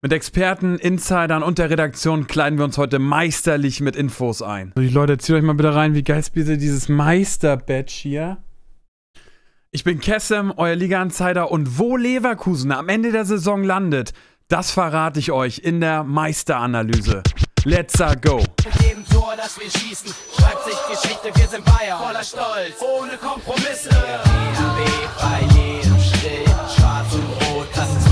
Mit Experten, Insidern und der Redaktion kleiden wir uns heute meisterlich mit Infos ein. So, die Leute, zieht euch mal bitte rein, wie geil ist dieses Meister-Badge hier? Ich bin Kessem, euer Liga-Insider und wo Leverkusen am Ende der Saison landet, das verrate ich euch in der Meisteranalyse. Let's go! Mit jedem Tor, das wir schießen, schreibt sich Geschichte, wir sind Bayern, voller Stolz, ohne Kompromisse. Der bei jedem Schritt, schwarz und rot, das ist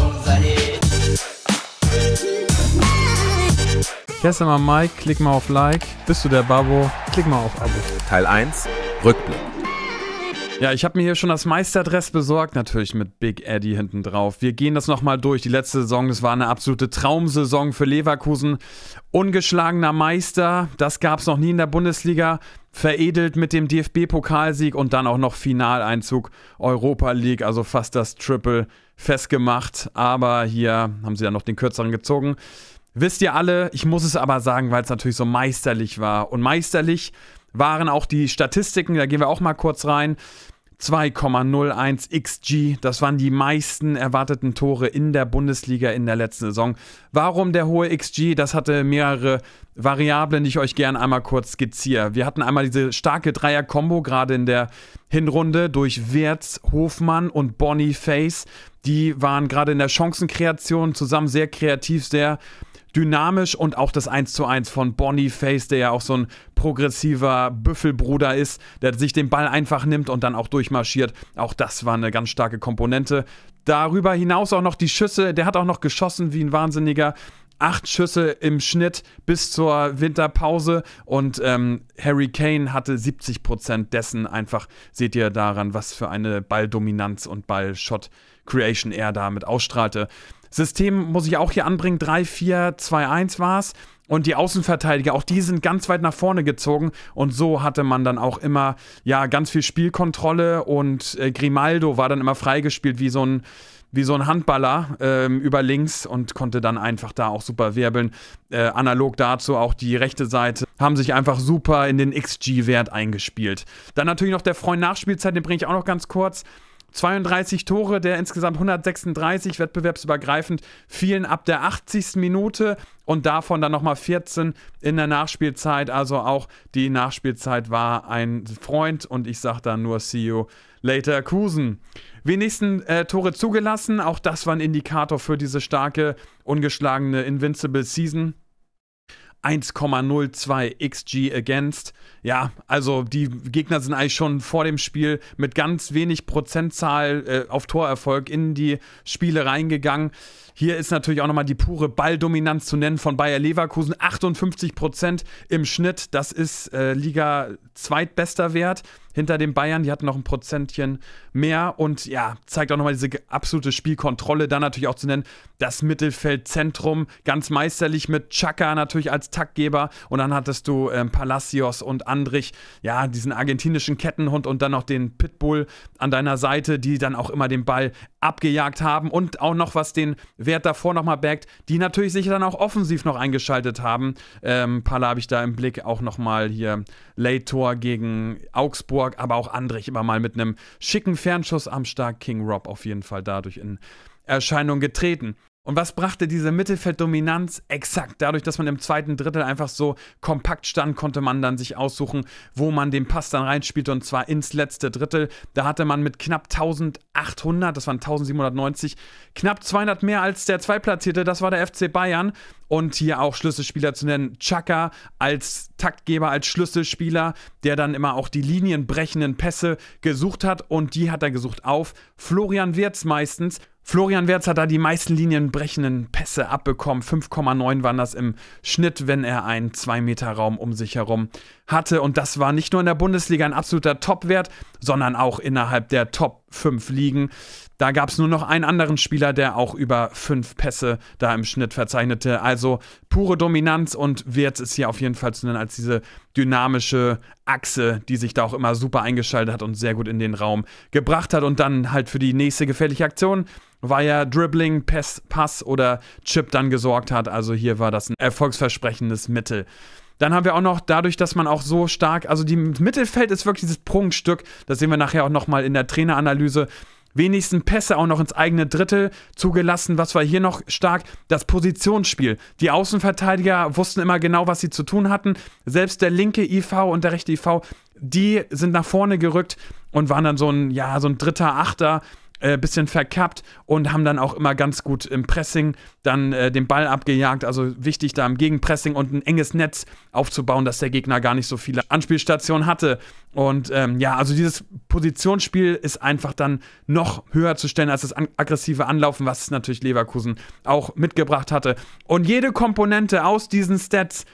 Erst mal Mike, klick mal auf Like. Bist du der Babo? Klick mal auf Abo. Teil 1, Rückblick. Ja, ich habe mir hier schon das Meisterdress besorgt, natürlich mit Big Eddie hinten drauf. Wir gehen das nochmal durch. Die letzte Saison, das war eine absolute Traumsaison für Leverkusen. Ungeschlagener Meister, das gab es noch nie in der Bundesliga. Veredelt mit dem DFB-Pokalsieg und dann auch noch Finaleinzug Europa League, also fast das Triple festgemacht, aber hier haben sie dann noch den kürzeren gezogen. Wisst ihr alle, ich muss es aber sagen, weil es natürlich so meisterlich war. Und meisterlich waren auch die Statistiken, da gehen wir auch mal kurz rein. 2,01 XG. Das waren die meisten erwarteten Tore in der Bundesliga in der letzten Saison. Warum der hohe XG? Das hatte mehrere Variablen, die ich euch gerne einmal kurz skizziere. Wir hatten einmal diese starke Dreier-Kombo, gerade in der Hinrunde durch Wertz, Hofmann und Boniface. Die waren gerade in der Chancenkreation zusammen sehr kreativ, sehr dynamisch und auch das 1 zu 1 von Boniface, der ja auch so ein progressiver Büffelbruder ist, der sich den Ball einfach nimmt und dann auch durchmarschiert. Auch das war eine ganz starke Komponente. Darüber hinaus auch noch die Schüsse. Der hat auch noch geschossen wie ein Wahnsinniger. Acht Schüsse im Schnitt bis zur Winterpause und ähm, Harry Kane hatte 70 Prozent dessen. Einfach seht ihr daran, was für eine Balldominanz und Ballshot Creation Air damit ausstrahlte. System muss ich auch hier anbringen, 3-4-2-1 war es. Und die Außenverteidiger, auch die sind ganz weit nach vorne gezogen. Und so hatte man dann auch immer, ja, ganz viel Spielkontrolle. Und äh, Grimaldo war dann immer freigespielt wie so ein, wie so ein Handballer ähm, über links und konnte dann einfach da auch super wirbeln. Äh, analog dazu auch die rechte Seite haben sich einfach super in den XG-Wert eingespielt. Dann natürlich noch der Freund Nachspielzeit, den bringe ich auch noch ganz kurz. 32 Tore der insgesamt 136 wettbewerbsübergreifend fielen ab der 80. Minute und davon dann nochmal 14 in der Nachspielzeit. Also auch die Nachspielzeit war ein Freund und ich sage dann nur See you later, Kusen. Wenigsten äh, Tore zugelassen, auch das war ein Indikator für diese starke, ungeschlagene Invincible Season. 1,02 XG against. Ja, also die Gegner sind eigentlich schon vor dem Spiel mit ganz wenig Prozentzahl äh, auf Torerfolg in die Spiele reingegangen. Hier ist natürlich auch nochmal die pure Balldominanz zu nennen von Bayer Leverkusen. 58 im Schnitt. Das ist äh, Liga zweitbester Wert hinter den Bayern. Die hatten noch ein Prozentchen mehr und ja, zeigt auch nochmal diese absolute Spielkontrolle. Dann natürlich auch zu nennen, das Mittelfeldzentrum ganz meisterlich mit Chaka natürlich als Taktgeber und dann hattest du ähm, Palacios und Andrich, ja, diesen argentinischen Kettenhund und dann noch den Pitbull an deiner Seite, die dann auch immer den Ball abgejagt haben und auch noch, was den Wert davor nochmal backt, die natürlich sich dann auch offensiv noch eingeschaltet haben. Ähm, Palla habe ich da im Blick auch nochmal hier Leitor gegen Augsburg, aber auch Andrich immer mal mit einem schicken Fernschuss am Start. King Rob auf jeden Fall dadurch in Erscheinung getreten. Und was brachte diese Mittelfelddominanz? Exakt, dadurch, dass man im zweiten Drittel einfach so kompakt stand, konnte man dann sich aussuchen, wo man den Pass dann reinspielte und zwar ins letzte Drittel. Da hatte man mit knapp 1800, das waren 1790, knapp 200 mehr als der Zweitplatzierte, das war der FC Bayern. Und hier auch Schlüsselspieler zu nennen, Chaka als Taktgeber, als Schlüsselspieler, der dann immer auch die linienbrechenden Pässe gesucht hat und die hat er gesucht auf Florian Wirtz meistens Florian Wertz hat da die meisten linienbrechenden Pässe abbekommen. 5,9 waren das im Schnitt, wenn er einen 2-Meter-Raum um sich herum hatte. Und das war nicht nur in der Bundesliga ein absoluter Top-Wert, sondern auch innerhalb der Top 5 Ligen. Da gab es nur noch einen anderen Spieler, der auch über 5 Pässe da im Schnitt verzeichnete. Also pure Dominanz und Wertz ist hier auf jeden Fall zu nennen als diese dynamische Achse, die sich da auch immer super eingeschaltet hat und sehr gut in den Raum gebracht hat und dann halt für die nächste gefährliche Aktion via Dribbling, Pass, Pass oder Chip dann gesorgt hat. Also hier war das ein erfolgsversprechendes Mittel. Dann haben wir auch noch dadurch, dass man auch so stark, also die Mittelfeld ist wirklich dieses Prunkstück, das sehen wir nachher auch nochmal in der Traineranalyse. wenigstens Pässe auch noch ins eigene Drittel zugelassen. Was war hier noch stark? Das Positionsspiel. Die Außenverteidiger wussten immer genau, was sie zu tun hatten. Selbst der linke IV und der rechte IV, die sind nach vorne gerückt und waren dann so ein, ja, so ein dritter, achter äh, bisschen verkappt und haben dann auch immer ganz gut im Pressing dann äh, den Ball abgejagt. Also wichtig da im Gegenpressing und ein enges Netz aufzubauen, dass der Gegner gar nicht so viele Anspielstationen hatte. Und ähm, ja, also dieses Positionsspiel ist einfach dann noch höher zu stellen als das an aggressive Anlaufen, was natürlich Leverkusen auch mitgebracht hatte. Und jede Komponente aus diesen Stats,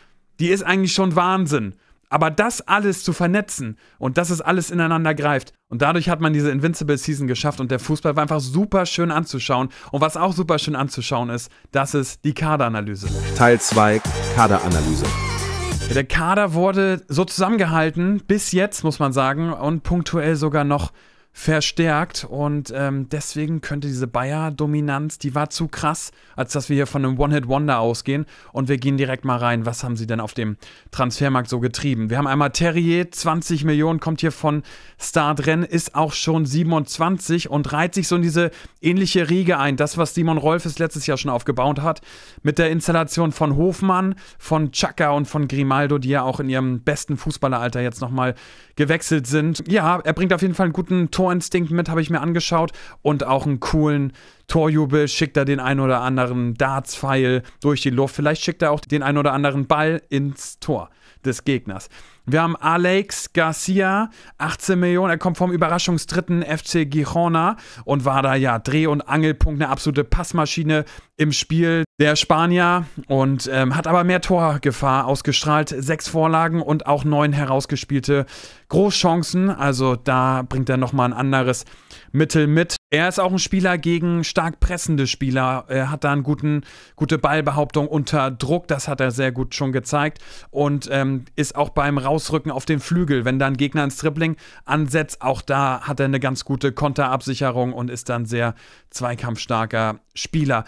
die ist eigentlich schon Wahnsinn. Aber das alles zu vernetzen und dass es alles ineinander greift. Und dadurch hat man diese Invincible Season geschafft und der Fußball war einfach super schön anzuschauen. Und was auch super schön anzuschauen ist, das ist die Kaderanalyse. Teil 2 Kaderanalyse. Der Kader wurde so zusammengehalten, bis jetzt muss man sagen, und punktuell sogar noch verstärkt und ähm, deswegen könnte diese Bayer-Dominanz, die war zu krass, als dass wir hier von einem One-Hit-Wonder ausgehen und wir gehen direkt mal rein. Was haben sie denn auf dem Transfermarkt so getrieben? Wir haben einmal Terrier, 20 Millionen, kommt hier von Startrennen, ist auch schon 27 und reiht sich so in diese ähnliche Riege ein. Das, was Simon Rolfes letztes Jahr schon aufgebaut hat, mit der Installation von Hofmann, von Chaka und von Grimaldo, die ja auch in ihrem besten Fußballeralter jetzt nochmal gewechselt sind. Ja, er bringt auf jeden Fall einen guten Ton Torinstinkt mit, habe ich mir angeschaut. Und auch einen coolen Torjubel, schickt er den ein oder anderen Darts-Pfeil durch die Luft. Vielleicht schickt er auch den ein oder anderen Ball ins Tor des Gegners. Wir haben Alex Garcia, 18 Millionen. Er kommt vom Überraschungsdritten FC Gijona und war da ja Dreh- und Angelpunkt, eine absolute Passmaschine im Spiel der Spanier und ähm, hat aber mehr Torgefahr ausgestrahlt. Sechs Vorlagen und auch neun herausgespielte Großchancen. Also da bringt er nochmal ein anderes Mittel mit. Er ist auch ein Spieler gegen stark pressende Spieler. Er hat da eine gute Ballbehauptung unter Druck. Das hat er sehr gut schon gezeigt und ähm, ist auch beim Raum Ausrücken auf den Flügel, wenn da ein Gegner ins Dribbling ansetzt, auch da hat er eine ganz gute Konterabsicherung und ist dann sehr zweikampfstarker Spieler.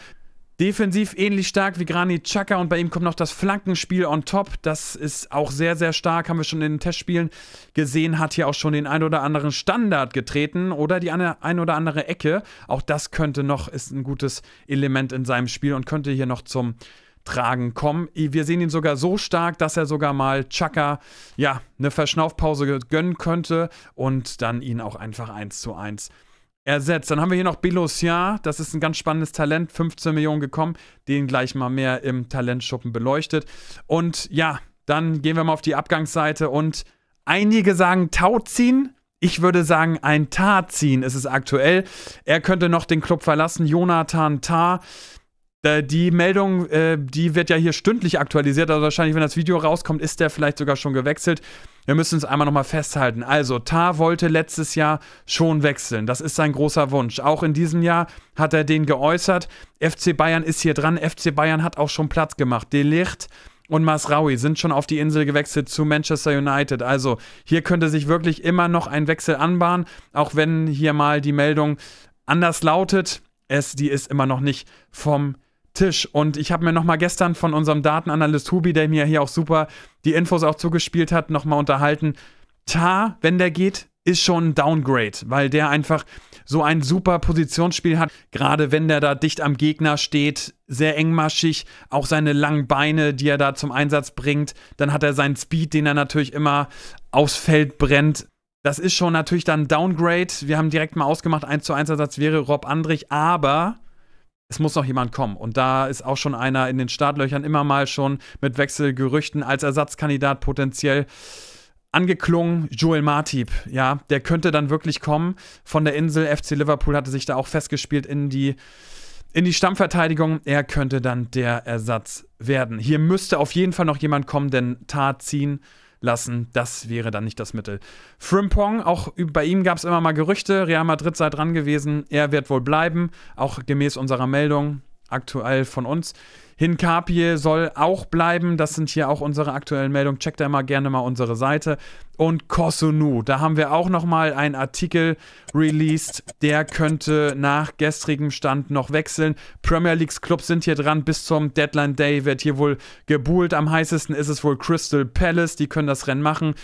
Defensiv ähnlich stark wie Granit Chaka und bei ihm kommt noch das Flankenspiel on top. Das ist auch sehr, sehr stark, haben wir schon in den Testspielen gesehen, hat hier auch schon den ein oder anderen Standard getreten oder die eine, ein oder andere Ecke. Auch das könnte noch, ist ein gutes Element in seinem Spiel und könnte hier noch zum Tragen kommen. Wir sehen ihn sogar so stark, dass er sogar mal Chaka ja, eine Verschnaufpause gönnen könnte und dann ihn auch einfach 1 zu 1 ersetzt. Dann haben wir hier noch Belosia, das ist ein ganz spannendes Talent, 15 Millionen gekommen, den gleich mal mehr im Talentschuppen beleuchtet. Und ja, dann gehen wir mal auf die Abgangsseite und einige sagen Tauziehen. Ich würde sagen, ein Tar ziehen ist es aktuell. Er könnte noch den Club verlassen. Jonathan Tar äh, die Meldung, äh, die wird ja hier stündlich aktualisiert. Also wahrscheinlich, wenn das Video rauskommt, ist der vielleicht sogar schon gewechselt. Wir müssen es einmal nochmal festhalten. Also, Tar wollte letztes Jahr schon wechseln. Das ist sein großer Wunsch. Auch in diesem Jahr hat er den geäußert. FC Bayern ist hier dran. FC Bayern hat auch schon Platz gemacht. Delicht und Masraui sind schon auf die Insel gewechselt zu Manchester United. Also hier könnte sich wirklich immer noch ein Wechsel anbahnen, auch wenn hier mal die Meldung anders lautet. Es, die ist immer noch nicht vom Tisch. Und ich habe mir nochmal gestern von unserem Datenanalyst Hubi, der mir hier auch super die Infos auch zugespielt hat, nochmal unterhalten. Tar, wenn der geht, ist schon ein Downgrade, weil der einfach so ein super Positionsspiel hat. Gerade wenn der da dicht am Gegner steht, sehr engmaschig, auch seine langen Beine, die er da zum Einsatz bringt. Dann hat er seinen Speed, den er natürlich immer aufs Feld brennt. Das ist schon natürlich dann ein Downgrade. Wir haben direkt mal ausgemacht, 1 zu 1 Ersatz wäre Rob Andrich, aber es muss noch jemand kommen. Und da ist auch schon einer in den Startlöchern immer mal schon mit Wechselgerüchten als Ersatzkandidat potenziell angeklungen, Joel Martip, ja, der könnte dann wirklich kommen von der Insel. FC Liverpool hatte sich da auch festgespielt in die, in die Stammverteidigung. Er könnte dann der Ersatz werden. Hier müsste auf jeden Fall noch jemand kommen, denn Tarzin lassen. Das wäre dann nicht das Mittel. Frimpong, auch bei ihm gab es immer mal Gerüchte. Real Madrid sei dran gewesen. Er wird wohl bleiben, auch gemäß unserer Meldung aktuell von uns. Hinkapie soll auch bleiben. Das sind hier auch unsere aktuellen Meldungen. Checkt da mal gerne mal unsere Seite. Und Kosunu, da haben wir auch nochmal einen Artikel released. Der könnte nach gestrigem Stand noch wechseln. Premier Leagues Clubs sind hier dran. Bis zum Deadline Day wird hier wohl gebuhlt. Am heißesten ist es wohl Crystal Palace. Die können das Rennen machen.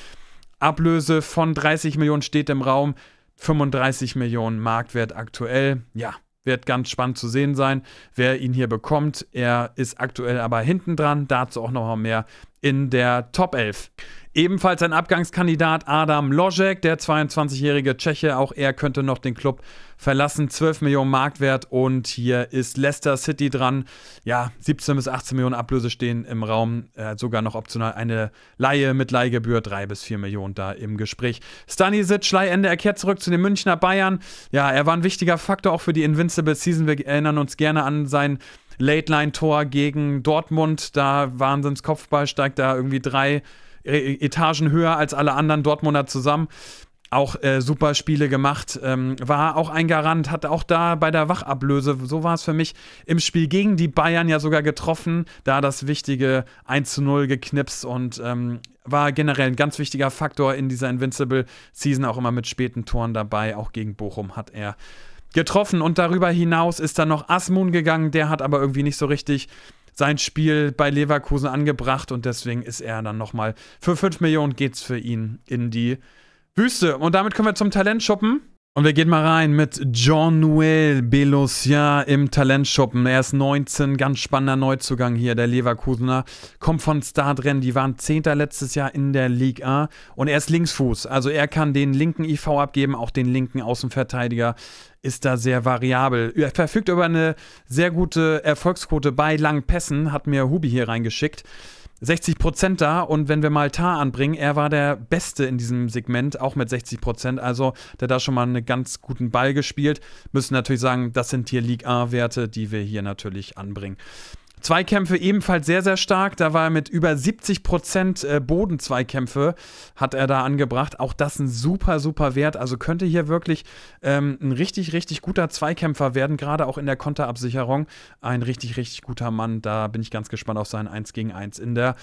Ablöse von 30 Millionen steht im Raum. 35 Millionen Marktwert aktuell. Ja, wird ganz spannend zu sehen sein, wer ihn hier bekommt. Er ist aktuell aber hinten dran. Dazu auch nochmal mehr in der Top 11. Ebenfalls ein Abgangskandidat Adam Lojek, der 22-jährige Tscheche, auch er könnte noch den Club verlassen. 12 Millionen Marktwert und hier ist Leicester City dran. Ja, 17 bis 18 Millionen Ablöse stehen im Raum, äh, sogar noch optional eine Laie mit Leihgebühr, 3 bis 4 Millionen da im Gespräch. Stanisic, Leihende, er kehrt zurück zu den Münchner Bayern. Ja, er war ein wichtiger Faktor auch für die Invincible Season. Wir erinnern uns gerne an sein Late-Line-Tor gegen Dortmund. Da Wahnsinns Kopfball steigt da irgendwie drei äh, Etagen höher als alle anderen Dortmunder zusammen. Auch äh, super Spiele gemacht, ähm, war auch ein Garant, hat auch da bei der Wachablöse, so war es für mich, im Spiel gegen die Bayern ja sogar getroffen, da das wichtige 1 zu 0 geknipst und ähm, war generell ein ganz wichtiger Faktor in dieser Invincible Season, auch immer mit späten Toren dabei, auch gegen Bochum hat er getroffen und darüber hinaus ist dann noch Asmun gegangen, der hat aber irgendwie nicht so richtig sein Spiel bei Leverkusen angebracht und deswegen ist er dann nochmal für 5 Millionen geht's für ihn in die Wüste. Und damit können wir zum Talent shoppen. Und wir gehen mal rein mit John Noel Belosien im Talentschuppen. Er ist 19, ganz spannender Neuzugang hier, der Leverkusener. Kommt von Stadren, die waren Zehnter letztes Jahr in der Liga Und er ist Linksfuß, also er kann den linken IV abgeben, auch den linken Außenverteidiger. Ist da sehr variabel. Er verfügt über eine sehr gute Erfolgsquote bei langen Pässen, hat mir Hubi hier reingeschickt. 60 Prozent da und wenn wir mal Tar anbringen, er war der Beste in diesem Segment, auch mit 60 Prozent, also der da schon mal einen ganz guten Ball gespielt. Müssen natürlich sagen, das sind hier League A-Werte, die wir hier natürlich anbringen. Zweikämpfe ebenfalls sehr, sehr stark. Da war er mit über 70 Prozent äh, Bodenzweikämpfe, hat er da angebracht. Auch das ein super, super Wert. Also könnte hier wirklich ähm, ein richtig, richtig guter Zweikämpfer werden, gerade auch in der Konterabsicherung. Ein richtig, richtig guter Mann. Da bin ich ganz gespannt auf sein 1 gegen 1 in der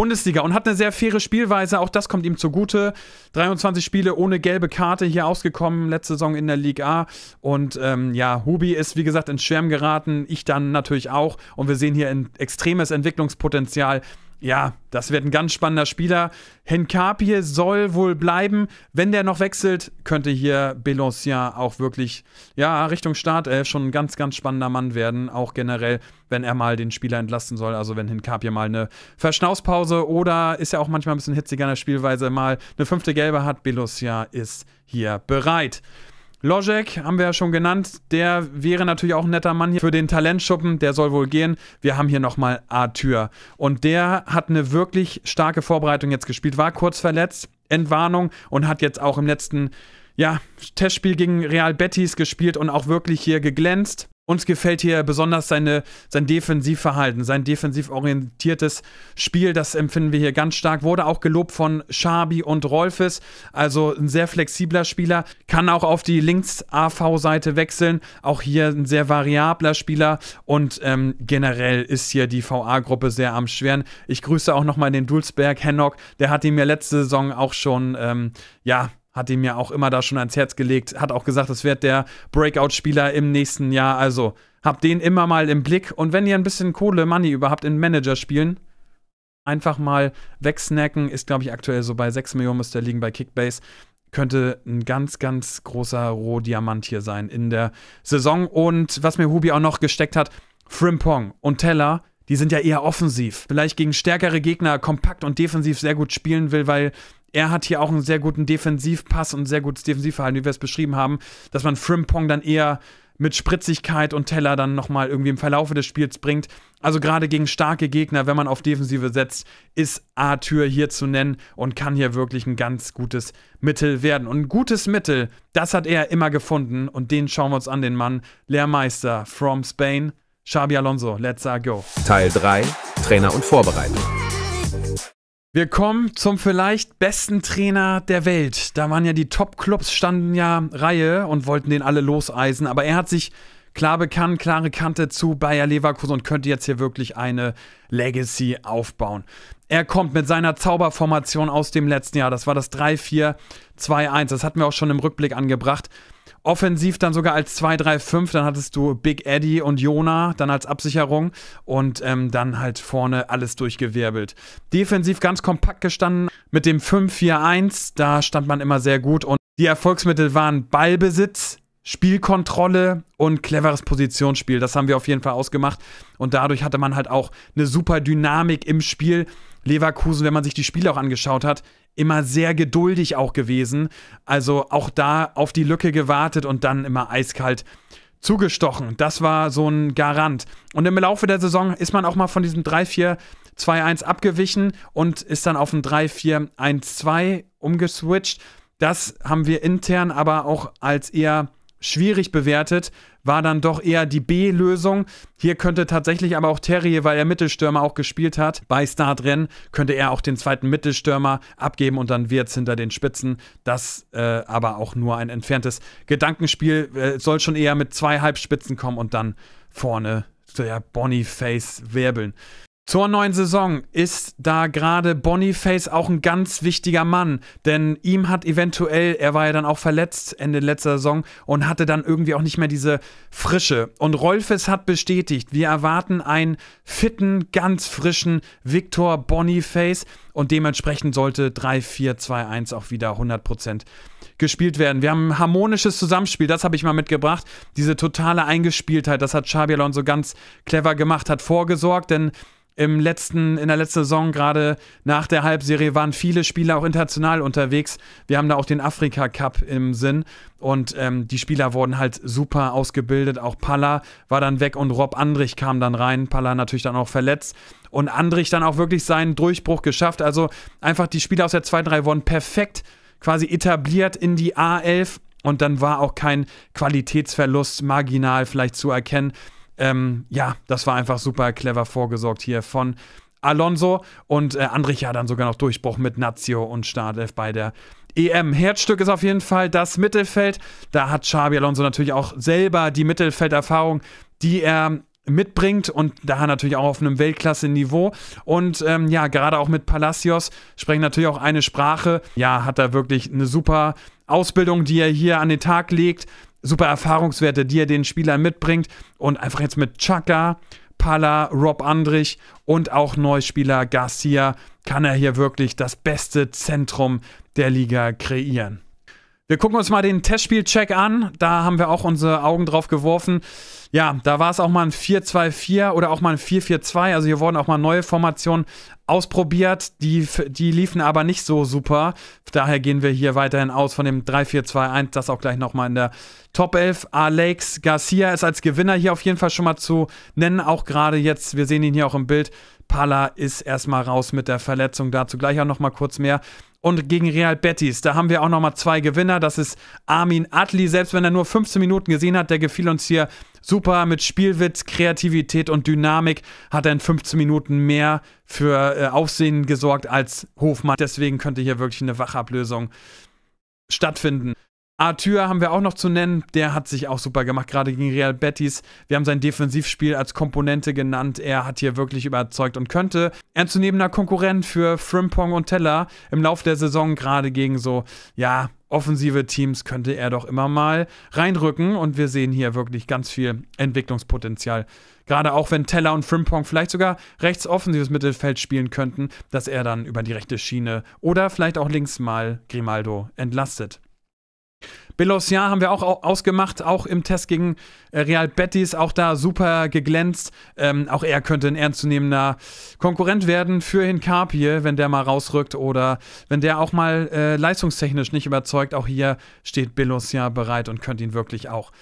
Bundesliga und hat eine sehr faire Spielweise. Auch das kommt ihm zugute. 23 Spiele ohne gelbe Karte hier ausgekommen, letzte Saison in der Liga A. Und ähm, ja, Hubi ist, wie gesagt, ins Schwärmen geraten. Ich dann natürlich auch. Und wir sehen hier ein extremes Entwicklungspotenzial. Ja, das wird ein ganz spannender Spieler. Henkapie soll wohl bleiben. Wenn der noch wechselt, könnte hier Belancien auch wirklich, ja, Richtung Startelf schon ein ganz, ganz spannender Mann werden. Auch generell, wenn er mal den Spieler entlasten soll. Also, wenn Henkapie mal eine Verschnauspause oder ist ja auch manchmal ein bisschen hitziger in der Spielweise, mal eine fünfte Gelbe hat. Belancien ist hier bereit. Logic haben wir ja schon genannt, der wäre natürlich auch ein netter Mann hier für den Talentschuppen, der soll wohl gehen. Wir haben hier nochmal Arthur und der hat eine wirklich starke Vorbereitung jetzt gespielt, war kurz verletzt, Entwarnung und hat jetzt auch im letzten ja, Testspiel gegen Real Betis gespielt und auch wirklich hier geglänzt. Uns gefällt hier besonders seine, sein Defensivverhalten, sein defensiv orientiertes Spiel. Das empfinden wir hier ganz stark. Wurde auch gelobt von Schabi und Rolfes. Also ein sehr flexibler Spieler. Kann auch auf die Links-AV-Seite wechseln. Auch hier ein sehr variabler Spieler. Und ähm, generell ist hier die VA-Gruppe sehr am Schweren. Ich grüße auch nochmal den Dulsberg Hennock. Der hat ihn mir letzte Saison auch schon, ähm, ja, hat ihm ja auch immer da schon ans Herz gelegt, hat auch gesagt, es wird der Breakout-Spieler im nächsten Jahr. Also habt den immer mal im Blick. Und wenn ihr ein bisschen Kohle, Money überhaupt in Manager spielen, einfach mal wegsnacken. Ist, glaube ich, aktuell so bei 6 Millionen müsste er liegen bei Kickbase. Könnte ein ganz, ganz großer Rohdiamant hier sein in der Saison. Und was mir Hubi auch noch gesteckt hat, Frimpong und Teller die sind ja eher offensiv. Vielleicht gegen stärkere Gegner kompakt und defensiv sehr gut spielen will, weil er hat hier auch einen sehr guten Defensivpass und ein sehr gutes Defensivverhalten, wie wir es beschrieben haben, dass man Frimpong dann eher mit Spritzigkeit und Teller dann nochmal irgendwie im Verlaufe des Spiels bringt. Also gerade gegen starke Gegner, wenn man auf Defensive setzt, ist Arthur hier zu nennen und kann hier wirklich ein ganz gutes Mittel werden. Und ein gutes Mittel, das hat er immer gefunden und den schauen wir uns an, den Mann, Lehrmeister from Spain, Xabi Alonso. Let's uh, go. Teil 3, Trainer und Vorbereitung. Wir kommen zum vielleicht besten Trainer der Welt. Da waren ja die Top-Clubs, standen ja Reihe und wollten den alle loseisen. Aber er hat sich klar bekannt, klare Kante zu Bayer Leverkusen und könnte jetzt hier wirklich eine Legacy aufbauen. Er kommt mit seiner Zauberformation aus dem letzten Jahr. Das war das 3-4-2-1. Das hatten wir auch schon im Rückblick angebracht. Offensiv dann sogar als 2-3-5, dann hattest du Big Eddie und Jona dann als Absicherung und ähm, dann halt vorne alles durchgewirbelt. Defensiv ganz kompakt gestanden mit dem 5-4-1, da stand man immer sehr gut und die Erfolgsmittel waren Ballbesitz, Spielkontrolle und cleveres Positionsspiel. Das haben wir auf jeden Fall ausgemacht. Und dadurch hatte man halt auch eine super Dynamik im Spiel. Leverkusen, wenn man sich die Spiele auch angeschaut hat, immer sehr geduldig auch gewesen. Also auch da auf die Lücke gewartet und dann immer eiskalt zugestochen. Das war so ein Garant. Und im Laufe der Saison ist man auch mal von diesem 3-4-2-1 abgewichen und ist dann auf ein 3-4-1-2 umgeswitcht. Das haben wir intern aber auch als eher schwierig bewertet, war dann doch eher die B-Lösung. Hier könnte tatsächlich aber auch Terry, weil er Mittelstürmer auch gespielt hat, bei Startrennen, könnte er auch den zweiten Mittelstürmer abgeben und dann wird es hinter den Spitzen. Das äh, aber auch nur ein entferntes Gedankenspiel. Äh, soll schon eher mit zwei Halbspitzen kommen und dann vorne der Boniface wirbeln. Zur neuen Saison ist da gerade Boniface auch ein ganz wichtiger Mann, denn ihm hat eventuell, er war ja dann auch verletzt Ende letzter Saison und hatte dann irgendwie auch nicht mehr diese Frische. Und Rolfes hat bestätigt, wir erwarten einen fitten, ganz frischen Victor Boniface und dementsprechend sollte 3-4-2-1 auch wieder 100% gespielt werden. Wir haben ein harmonisches Zusammenspiel, das habe ich mal mitgebracht. Diese totale Eingespieltheit, das hat Xabi Alonso ganz clever gemacht, hat vorgesorgt, denn im letzten, in der letzten Saison, gerade nach der Halbserie, waren viele Spieler auch international unterwegs. Wir haben da auch den Afrika Cup im Sinn und ähm, die Spieler wurden halt super ausgebildet. Auch Palla war dann weg und Rob Andrich kam dann rein. Palla natürlich dann auch verletzt und Andrich dann auch wirklich seinen Durchbruch geschafft. Also einfach die Spieler aus der 2-3 wurden perfekt quasi etabliert in die A11 und dann war auch kein Qualitätsverlust marginal vielleicht zu erkennen. Ähm, ja, das war einfach super clever vorgesorgt hier von Alonso und äh, Andrich ja dann sogar noch Durchbruch mit Nazio und Startelf bei der EM. Herzstück ist auf jeden Fall das Mittelfeld. Da hat Xabi Alonso natürlich auch selber die Mittelfelderfahrung, die er mitbringt und da natürlich auch auf einem Weltklasse-Niveau. Und ähm, ja, gerade auch mit Palacios sprechen natürlich auch eine Sprache. Ja, hat er wirklich eine super Ausbildung, die er hier an den Tag legt super Erfahrungswerte, die er den Spielern mitbringt. Und einfach jetzt mit Chaka, Palla, Rob Andrich und auch Neuspieler Garcia kann er hier wirklich das beste Zentrum der Liga kreieren. Wir gucken uns mal den Testspielcheck an. Da haben wir auch unsere Augen drauf geworfen. Ja, da war es auch mal ein 4-2-4 oder auch mal ein 4-4-2. Also hier wurden auch mal neue Formationen ausprobiert. Die, die liefen aber nicht so super. Daher gehen wir hier weiterhin aus von dem 3-4-2-1. Das auch gleich nochmal in der Top 11. Alex Garcia ist als Gewinner hier auf jeden Fall schon mal zu nennen. Auch gerade jetzt, wir sehen ihn hier auch im Bild. Palla ist erstmal raus mit der Verletzung. Dazu gleich auch nochmal kurz mehr und gegen Real Betis. Da haben wir auch nochmal zwei Gewinner. Das ist Armin Atli. Selbst wenn er nur 15 Minuten gesehen hat, der gefiel uns hier super mit Spielwitz, Kreativität und Dynamik. Hat er in 15 Minuten mehr für äh, Aufsehen gesorgt als Hofmann. Deswegen könnte hier wirklich eine Wachablösung stattfinden. Arthur haben wir auch noch zu nennen, der hat sich auch super gemacht, gerade gegen Real Betis. Wir haben sein Defensivspiel als Komponente genannt. Er hat hier wirklich überzeugt und könnte ernstzunehmender Konkurrent für Frimpong und Teller im Laufe der Saison gerade gegen so, ja, offensive Teams könnte er doch immer mal reinrücken und wir sehen hier wirklich ganz viel Entwicklungspotenzial. Gerade auch wenn Teller und Frimpong vielleicht sogar rechts offensives Mittelfeld spielen könnten, dass er dann über die rechte Schiene oder vielleicht auch links mal Grimaldo entlastet. Belosien haben wir auch ausgemacht, auch im Test gegen äh, Real Betis, auch da super geglänzt. Ähm, auch er könnte ein ernstzunehmender Konkurrent werden für Hinkapie, wenn der mal rausrückt oder wenn der auch mal äh, leistungstechnisch nicht überzeugt. Auch hier steht Belosien bereit und könnte ihn wirklich auch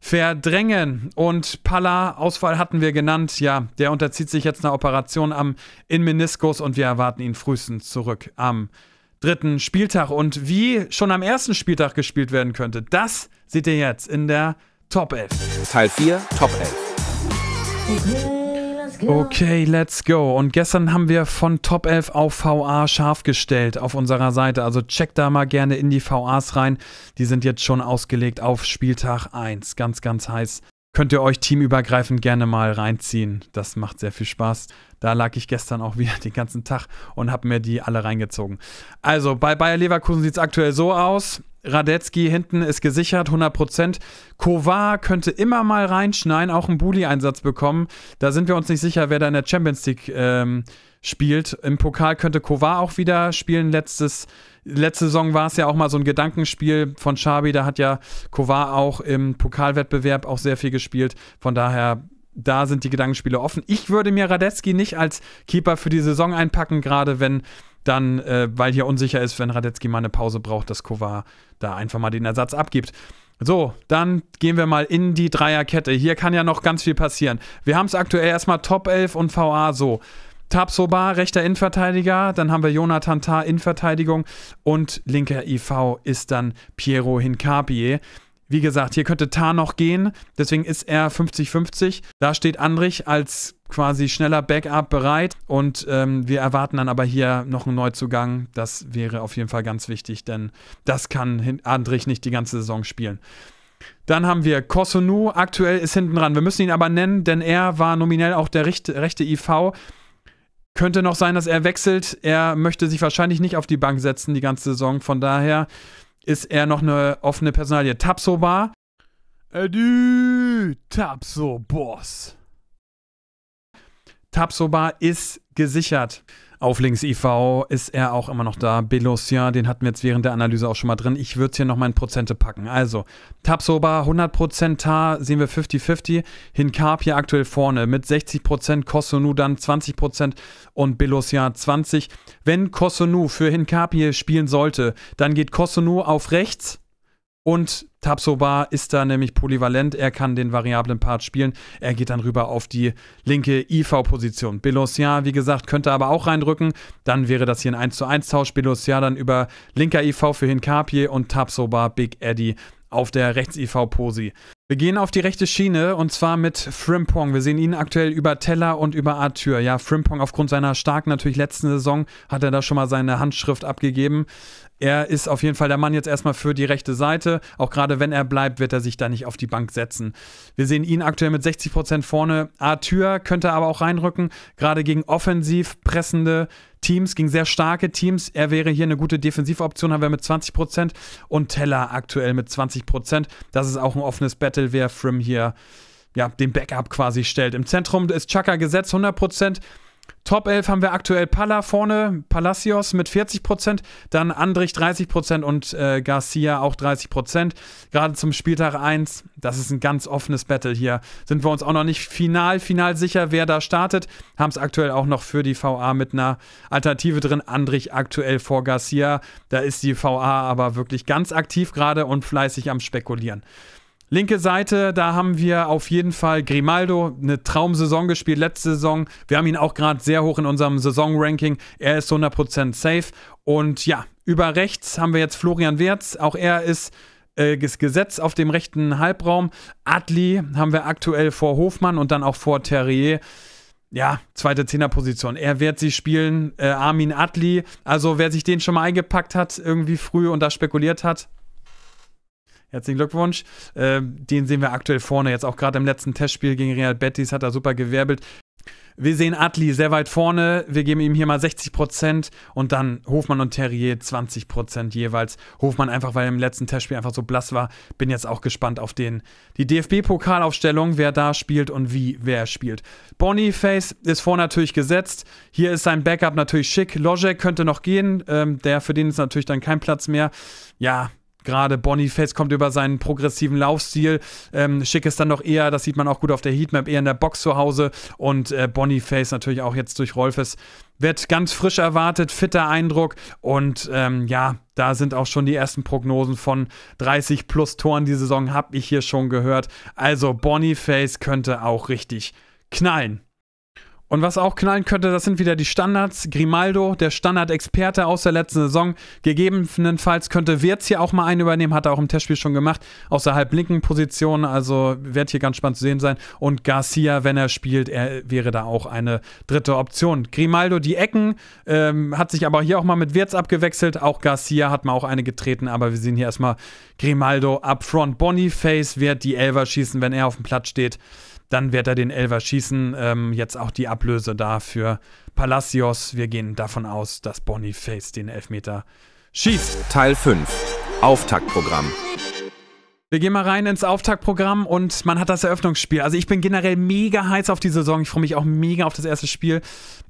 verdrängen. Und Palla, Ausfall hatten wir genannt. Ja, der unterzieht sich jetzt einer Operation am Innenmeniskus und wir erwarten ihn frühestens zurück am dritten Spieltag und wie schon am ersten Spieltag gespielt werden könnte. Das seht ihr jetzt in der Top 11. Teil 4, Top 11. Okay, let's go. Und gestern haben wir von Top 11 auf VA scharf gestellt auf unserer Seite. Also checkt da mal gerne in die VAs rein. Die sind jetzt schon ausgelegt auf Spieltag 1. Ganz, ganz heiß könnt ihr euch teamübergreifend gerne mal reinziehen. Das macht sehr viel Spaß. Da lag ich gestern auch wieder den ganzen Tag und habe mir die alle reingezogen. Also bei Bayer Leverkusen sieht es aktuell so aus. Radetzky hinten ist gesichert, 100%. Kovar könnte immer mal reinschneien, auch einen Bully-Einsatz bekommen. Da sind wir uns nicht sicher, wer da in der Champions League ähm, spielt. Im Pokal könnte Kovar auch wieder spielen. Letztes Jahr letzte Saison war es ja auch mal so ein Gedankenspiel von Schabi. Da hat ja Kovar auch im Pokalwettbewerb auch sehr viel gespielt. Von daher, da sind die Gedankenspiele offen. Ich würde mir Radetzky nicht als Keeper für die Saison einpacken, gerade wenn dann, äh, weil hier unsicher ist, wenn Radetzky mal eine Pause braucht, dass Kovar da einfach mal den Ersatz abgibt. So, dann gehen wir mal in die Dreierkette. Hier kann ja noch ganz viel passieren. Wir haben es aktuell erstmal Top 11 und VA so. Tabsoba, rechter Innenverteidiger. Dann haben wir Jonathan Tah, Innenverteidigung. Und linker IV ist dann Piero Hincapie. Wie gesagt, hier könnte Tar noch gehen, deswegen ist er 50-50. Da steht Andrich als quasi schneller Backup bereit und ähm, wir erwarten dann aber hier noch einen Neuzugang. Das wäre auf jeden Fall ganz wichtig, denn das kann Andrich nicht die ganze Saison spielen. Dann haben wir Kosunu, aktuell ist hinten dran. Wir müssen ihn aber nennen, denn er war nominell auch der rechte IV. Könnte noch sein, dass er wechselt. Er möchte sich wahrscheinlich nicht auf die Bank setzen die ganze Saison. Von daher ist er noch eine offene Personalie. Tapsoba. Adü, Tapso Boss. Tapsoba ist gesichert. Auf links IV ist er auch immer noch da. Belosia, den hatten wir jetzt während der Analyse auch schon mal drin. Ich würde hier noch mal in Prozente packen. Also, Tabsoba 100% Tar, sehen wir 50-50. Hinkap hier aktuell vorne mit 60%, Kosunu dann 20% und Belosia 20%. Wenn Kosunu für Hinkap hier spielen sollte, dann geht Kosunu auf rechts und Tabsoba ist da nämlich polyvalent. Er kann den variablen Part spielen. Er geht dann rüber auf die linke IV-Position. Belosia, wie gesagt, könnte aber auch reindrücken. Dann wäre das hier ein 1 zu 1 Tausch. Belosia dann über linker IV für Hinkapie und Tabsoba, Big Eddie auf der Rechts-IV-Posi. Wir gehen auf die rechte Schiene und zwar mit Frimpong. Wir sehen ihn aktuell über Teller und über Arthur. Ja, Frimpong aufgrund seiner starken natürlich letzten Saison hat er da schon mal seine Handschrift abgegeben er ist auf jeden Fall der Mann jetzt erstmal für die rechte Seite. Auch gerade wenn er bleibt, wird er sich da nicht auf die Bank setzen. Wir sehen ihn aktuell mit 60 vorne. Arthur könnte aber auch reinrücken, gerade gegen offensiv pressende Teams, gegen sehr starke Teams. Er wäre hier eine gute Defensivoption, haben wir mit 20 Und Teller aktuell mit 20 Das ist auch ein offenes Battle, wer Frim hier ja, den Backup quasi stellt. Im Zentrum ist Chaka gesetzt, 100 Top 11 haben wir aktuell Pala vorne, Palacios mit 40%, dann Andrich 30% und äh, Garcia auch 30%. Gerade zum Spieltag 1, das ist ein ganz offenes Battle hier. Sind wir uns auch noch nicht final, final sicher, wer da startet. Haben es aktuell auch noch für die VA mit einer Alternative drin. Andrich aktuell vor Garcia. Da ist die VA aber wirklich ganz aktiv gerade und fleißig am Spekulieren. Linke Seite, da haben wir auf jeden Fall Grimaldo, eine Traumsaison gespielt, letzte Saison. Wir haben ihn auch gerade sehr hoch in unserem Saisonranking. Er ist 100% safe. Und ja, über rechts haben wir jetzt Florian Wertz. Auch er ist äh, gesetzt auf dem rechten Halbraum. Adli haben wir aktuell vor Hofmann und dann auch vor Terrier ja, zweite Zehnerposition. Er wird sie spielen, äh, Armin Atli. Also wer sich den schon mal eingepackt hat, irgendwie früh und da spekuliert hat, Herzlichen Glückwunsch. Ähm, den sehen wir aktuell vorne. Jetzt auch gerade im letzten Testspiel gegen Real Betis hat er super gewerbelt. Wir sehen Atli sehr weit vorne. Wir geben ihm hier mal 60 Prozent und dann Hofmann und Terrier 20 Prozent jeweils. Hofmann einfach, weil er im letzten Testspiel einfach so blass war. Bin jetzt auch gespannt auf den die DFB-Pokalaufstellung, wer da spielt und wie wer spielt. Boniface ist vorne natürlich gesetzt. Hier ist sein Backup natürlich schick. Lojek könnte noch gehen. Ähm, der für den ist natürlich dann kein Platz mehr. Ja, gerade Boniface kommt über seinen progressiven Laufstil. Ähm, Schick ist dann noch eher, das sieht man auch gut auf der Heatmap, eher in der Box zu Hause. Und äh, Boniface natürlich auch jetzt durch Rolfes wird ganz frisch erwartet, fitter Eindruck. Und ähm, ja, da sind auch schon die ersten Prognosen von 30 plus Toren die Saison, habe ich hier schon gehört. Also Boniface könnte auch richtig knallen. Und was auch knallen könnte, das sind wieder die Standards. Grimaldo, der Standard-Experte aus der letzten Saison. Gegebenenfalls könnte Wirtz hier auch mal einen übernehmen, hat er auch im Testspiel schon gemacht, außerhalb linken Positionen. Also wird hier ganz spannend zu sehen sein. Und Garcia, wenn er spielt, er wäre da auch eine dritte Option. Grimaldo, die Ecken, ähm, hat sich aber hier auch mal mit Wirtz abgewechselt. Auch Garcia hat mal auch eine getreten, aber wir sehen hier erstmal Grimaldo up front. Boniface wird die Elver schießen, wenn er auf dem Platz steht. Dann wird er den Elver schießen. Ähm, jetzt auch die Ablöse da für Palacios. Wir gehen davon aus, dass Boniface den Elfmeter schießt. Teil 5. Auftaktprogramm. Wir gehen mal rein ins Auftaktprogramm und man hat das Eröffnungsspiel. Also ich bin generell mega heiß auf die Saison. Ich freue mich auch mega auf das erste Spiel.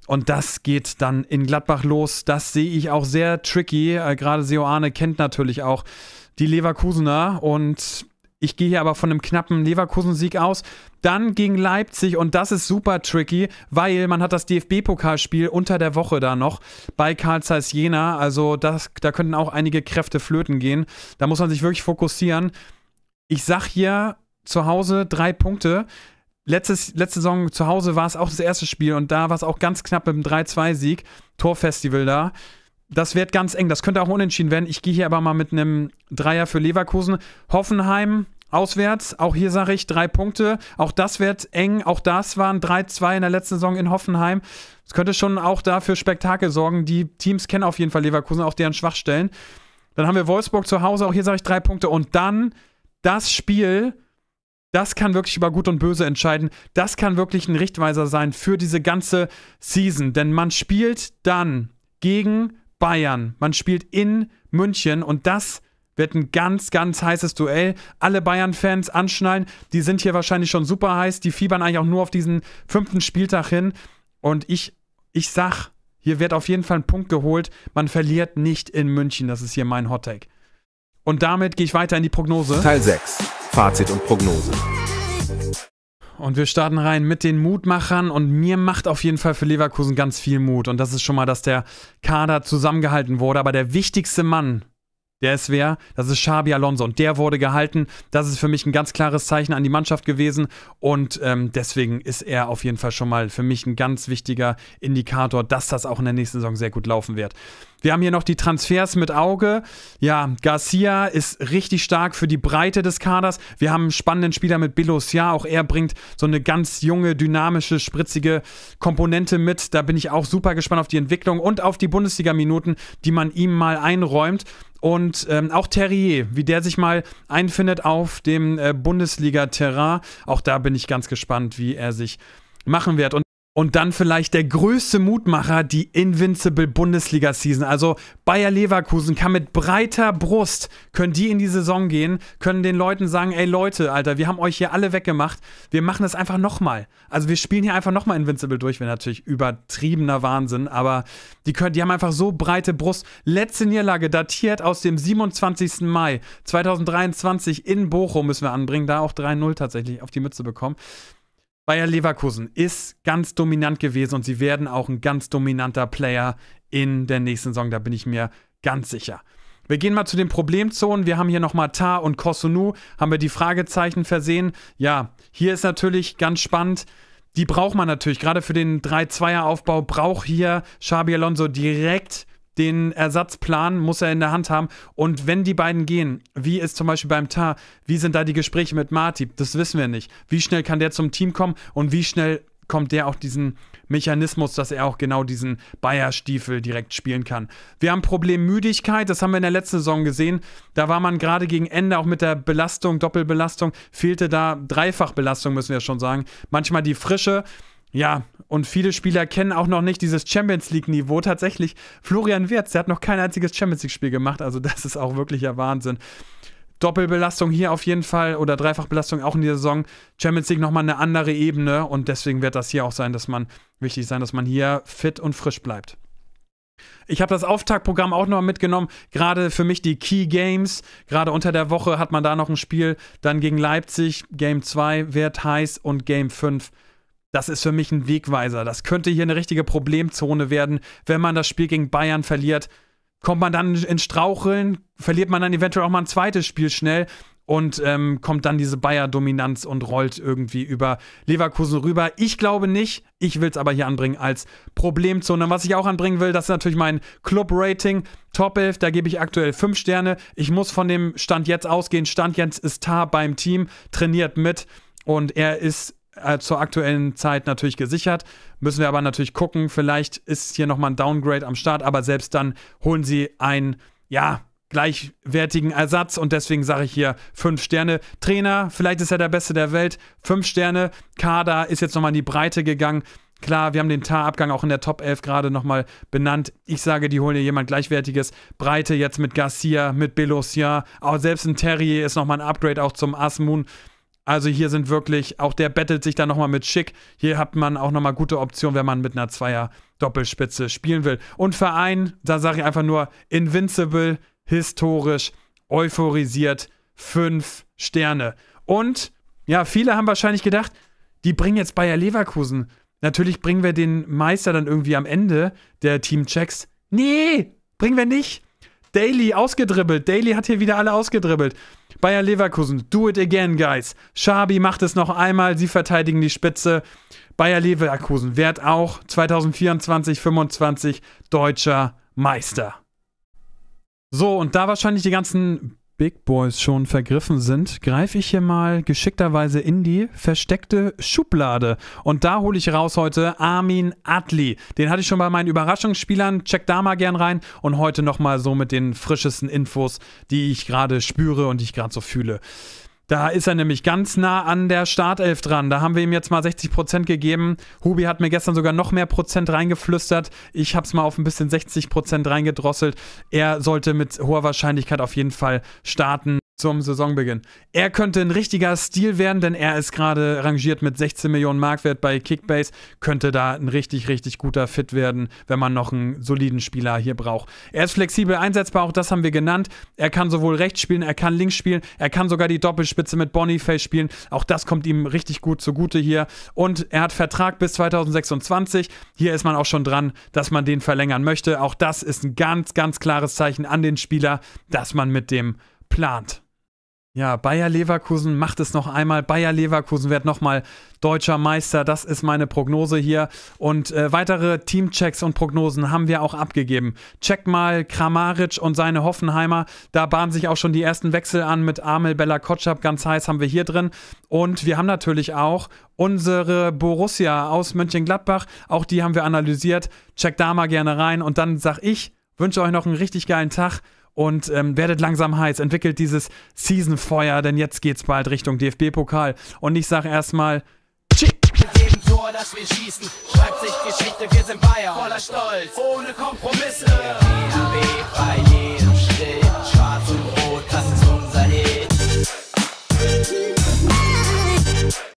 Und das geht dann in Gladbach los. Das sehe ich auch sehr tricky. Äh, gerade Seoane kennt natürlich auch die Leverkusener und ich gehe hier aber von einem knappen Leverkusen-Sieg aus. Dann gegen Leipzig und das ist super tricky, weil man hat das DFB-Pokalspiel unter der Woche da noch bei Karl Zeiss Jena. Also das, da könnten auch einige Kräfte flöten gehen. Da muss man sich wirklich fokussieren. Ich sag hier zu Hause drei Punkte. Letztes, letzte Saison zu Hause war es auch das erste Spiel und da war es auch ganz knapp mit einem 3-2-Sieg. Torfestival da. Das wird ganz eng. Das könnte auch unentschieden werden. Ich gehe hier aber mal mit einem Dreier für Leverkusen. Hoffenheim Auswärts, auch hier sage ich drei Punkte. Auch das wird eng. Auch das waren 3-2 in der letzten Saison in Hoffenheim. Es könnte schon auch dafür Spektakel sorgen. Die Teams kennen auf jeden Fall Leverkusen, auch deren Schwachstellen. Dann haben wir Wolfsburg zu Hause. Auch hier sage ich drei Punkte. Und dann das Spiel, das kann wirklich über Gut und Böse entscheiden. Das kann wirklich ein Richtweiser sein für diese ganze Season. Denn man spielt dann gegen Bayern. Man spielt in München und das ist. Wird ein ganz, ganz heißes Duell. Alle Bayern-Fans anschnallen. Die sind hier wahrscheinlich schon super heiß. Die fiebern eigentlich auch nur auf diesen fünften Spieltag hin. Und ich, ich sag, hier wird auf jeden Fall ein Punkt geholt. Man verliert nicht in München. Das ist hier mein Hot Hottake. Und damit gehe ich weiter in die Prognose. Teil 6. Fazit und Prognose. Und wir starten rein mit den Mutmachern. Und mir macht auf jeden Fall für Leverkusen ganz viel Mut. Und das ist schon mal, dass der Kader zusammengehalten wurde. Aber der wichtigste Mann der ist wer? Das ist Xabi Alonso und der wurde gehalten. Das ist für mich ein ganz klares Zeichen an die Mannschaft gewesen und ähm, deswegen ist er auf jeden Fall schon mal für mich ein ganz wichtiger Indikator, dass das auch in der nächsten Saison sehr gut laufen wird. Wir haben hier noch die Transfers mit Auge. Ja, Garcia ist richtig stark für die Breite des Kaders. Wir haben einen spannenden Spieler mit Belosia. Auch er bringt so eine ganz junge, dynamische, spritzige Komponente mit. Da bin ich auch super gespannt auf die Entwicklung und auf die Bundesliga-Minuten, die man ihm mal einräumt. Und ähm, auch Terrier, wie der sich mal einfindet auf dem äh, Bundesliga-Terrain. Auch da bin ich ganz gespannt, wie er sich machen wird. Und und dann vielleicht der größte Mutmacher, die Invincible Bundesliga Season. Also Bayer Leverkusen kann mit breiter Brust, können die in die Saison gehen, können den Leuten sagen, ey Leute, Alter, wir haben euch hier alle weggemacht, wir machen das einfach nochmal. Also wir spielen hier einfach nochmal Invincible durch, wäre natürlich übertriebener Wahnsinn, aber die, können, die haben einfach so breite Brust. Letzte Niederlage datiert aus dem 27. Mai 2023 in Bochum müssen wir anbringen, da auch 3-0 tatsächlich auf die Mütze bekommen. Bayer Leverkusen ist ganz dominant gewesen und sie werden auch ein ganz dominanter Player in der nächsten Saison. Da bin ich mir ganz sicher. Wir gehen mal zu den Problemzonen. Wir haben hier nochmal Tar und Kosunu. Haben wir die Fragezeichen versehen? Ja, hier ist natürlich ganz spannend. Die braucht man natürlich. Gerade für den 3-2er-Aufbau braucht hier Xabi Alonso direkt den Ersatzplan muss er in der Hand haben. Und wenn die beiden gehen, wie ist zum Beispiel beim Tar, wie sind da die Gespräche mit Marty? Das wissen wir nicht. Wie schnell kann der zum Team kommen und wie schnell kommt der auch diesen Mechanismus, dass er auch genau diesen Bayer-Stiefel direkt spielen kann. Wir haben Problem Müdigkeit, das haben wir in der letzten Saison gesehen. Da war man gerade gegen Ende auch mit der Belastung, Doppelbelastung, fehlte da Dreifachbelastung, müssen wir schon sagen. Manchmal die Frische. Ja, und viele Spieler kennen auch noch nicht dieses Champions League-Niveau. Tatsächlich, Florian Wirtz, der hat noch kein einziges Champions League-Spiel gemacht. Also, das ist auch wirklicher Wahnsinn. Doppelbelastung hier auf jeden Fall oder Dreifachbelastung auch in dieser Saison. Champions League nochmal eine andere Ebene und deswegen wird das hier auch sein, dass man wichtig sein, dass man hier fit und frisch bleibt. Ich habe das Auftaktprogramm auch nochmal mitgenommen. Gerade für mich die Key Games. Gerade unter der Woche hat man da noch ein Spiel. Dann gegen Leipzig, Game 2 wird heiß und Game 5 das ist für mich ein Wegweiser. Das könnte hier eine richtige Problemzone werden, wenn man das Spiel gegen Bayern verliert. Kommt man dann in Straucheln, verliert man dann eventuell auch mal ein zweites Spiel schnell und ähm, kommt dann diese Bayer-Dominanz und rollt irgendwie über Leverkusen rüber. Ich glaube nicht. Ich will es aber hier anbringen als Problemzone. was ich auch anbringen will, das ist natürlich mein Club-Rating. Top 11, da gebe ich aktuell 5 Sterne. Ich muss von dem Stand jetzt ausgehen. Stand jetzt ist Tar beim Team, trainiert mit und er ist äh, zur aktuellen Zeit natürlich gesichert. Müssen wir aber natürlich gucken. Vielleicht ist hier nochmal ein Downgrade am Start, aber selbst dann holen sie einen, ja, gleichwertigen Ersatz und deswegen sage ich hier fünf Sterne. Trainer, vielleicht ist er der Beste der Welt. Fünf Sterne. Kader ist jetzt nochmal in die Breite gegangen. Klar, wir haben den Tarabgang auch in der Top 11 gerade nochmal benannt. Ich sage, die holen hier jemand Gleichwertiges. Breite jetzt mit Garcia, mit Belosia. Auch selbst ein Terrier ist nochmal ein Upgrade auch zum Asmun. Also hier sind wirklich, auch der bettelt sich da nochmal mit Schick. Hier hat man auch nochmal gute Optionen, wenn man mit einer Zweier-Doppelspitze spielen will. Und Verein, da sage ich einfach nur invincible, historisch, euphorisiert, fünf Sterne. Und ja, viele haben wahrscheinlich gedacht, die bringen jetzt Bayer Leverkusen. Natürlich bringen wir den Meister dann irgendwie am Ende der Teamchecks. Nee, bringen wir nicht. Daily ausgedribbelt. Daily hat hier wieder alle ausgedribbelt. Bayer Leverkusen, do it again, guys. Schabi macht es noch einmal. Sie verteidigen die Spitze. Bayer Leverkusen wird auch 2024, 25 deutscher Meister. So, und da wahrscheinlich die ganzen Big Boys schon vergriffen sind, greife ich hier mal geschickterweise in die versteckte Schublade. Und da hole ich raus heute Armin Atli. Den hatte ich schon bei meinen Überraschungsspielern. Check da mal gern rein. Und heute nochmal so mit den frischesten Infos, die ich gerade spüre und die ich gerade so fühle. Da ist er nämlich ganz nah an der Startelf dran. Da haben wir ihm jetzt mal 60% gegeben. Hubi hat mir gestern sogar noch mehr Prozent reingeflüstert. Ich habe es mal auf ein bisschen 60% reingedrosselt. Er sollte mit hoher Wahrscheinlichkeit auf jeden Fall starten zum Saisonbeginn. Er könnte ein richtiger Stil werden, denn er ist gerade rangiert mit 16 Millionen Markwert bei Kickbase. Könnte da ein richtig, richtig guter Fit werden, wenn man noch einen soliden Spieler hier braucht. Er ist flexibel einsetzbar, auch das haben wir genannt. Er kann sowohl rechts spielen, er kann links spielen, er kann sogar die Doppelspitze mit Boniface spielen. Auch das kommt ihm richtig gut zugute hier. Und er hat Vertrag bis 2026. Hier ist man auch schon dran, dass man den verlängern möchte. Auch das ist ein ganz, ganz klares Zeichen an den Spieler, dass man mit dem plant. Ja, Bayer Leverkusen macht es noch einmal. Bayer Leverkusen wird nochmal deutscher Meister. Das ist meine Prognose hier. Und äh, weitere Teamchecks und Prognosen haben wir auch abgegeben. Check mal Kramaric und seine Hoffenheimer. Da bahnen sich auch schon die ersten Wechsel an mit Amel Bella Kotschab. Ganz heiß haben wir hier drin. Und wir haben natürlich auch unsere Borussia aus Mönchengladbach. Auch die haben wir analysiert. Check da mal gerne rein. Und dann sag ich, wünsche euch noch einen richtig geilen Tag und ähm, werdet langsam heiß, entwickelt dieses Season-Feuer, denn jetzt geht's bald Richtung DFB-Pokal. Und ich sag erstmal, Tor, das wir schießen. Schreibt sich Geschichte, wir sind Bayern, voller Stolz, ohne Kompromisse. Der DAB bei jedem Schritt.